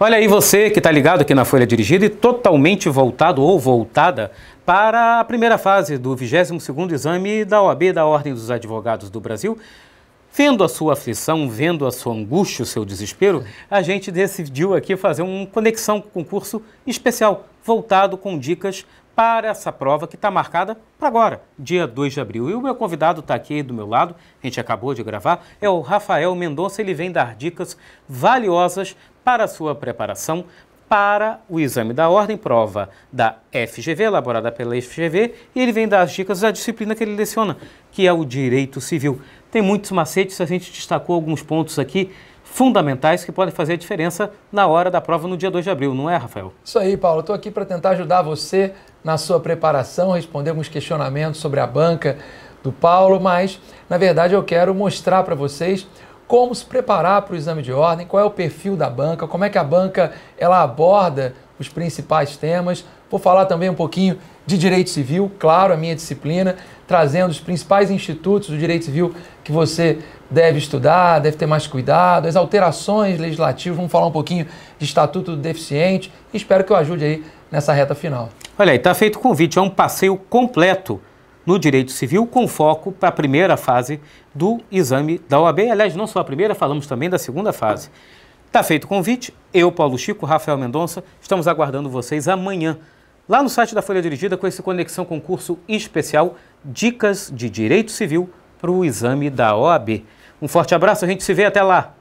Olha aí você que está ligado aqui na Folha Dirigida e totalmente voltado ou voltada para a primeira fase do 22º exame da OAB da Ordem dos Advogados do Brasil. Vendo a sua aflição, vendo a sua angústia, o seu desespero, a gente decidiu aqui fazer uma conexão com o curso especial, voltado com dicas para essa prova que está marcada para agora, dia 2 de abril. E o meu convidado está aqui do meu lado, a gente acabou de gravar, é o Rafael Mendonça. Ele vem dar dicas valiosas para sua preparação para o exame da ordem prova da FGV, elaborada pela FGV, e ele vem das dicas da disciplina que ele leciona, que é o direito civil. Tem muitos macetes, a gente destacou alguns pontos aqui fundamentais que podem fazer a diferença na hora da prova no dia 2 de abril, não é, Rafael? Isso aí, Paulo. Estou aqui para tentar ajudar você na sua preparação, responder alguns questionamentos sobre a banca do Paulo, mas na verdade eu quero mostrar para vocês como se preparar para o exame de ordem, qual é o perfil da banca, como é que a banca ela aborda os principais temas. Vou falar também um pouquinho de direito civil, claro, a minha disciplina, trazendo os principais institutos do direito civil que você deve estudar, deve ter mais cuidado, as alterações legislativas, vamos falar um pouquinho de estatuto do deficiente. Espero que eu ajude aí nessa reta final. Olha aí, está feito o convite, é um passeio completo no direito civil, com foco para a primeira fase do exame da OAB. Aliás, não só a primeira, falamos também da segunda fase. Está feito o convite. Eu, Paulo Chico, Rafael Mendonça, estamos aguardando vocês amanhã, lá no site da Folha Dirigida, com esse Conexão Concurso Especial Dicas de Direito Civil para o exame da OAB. Um forte abraço, a gente se vê até lá.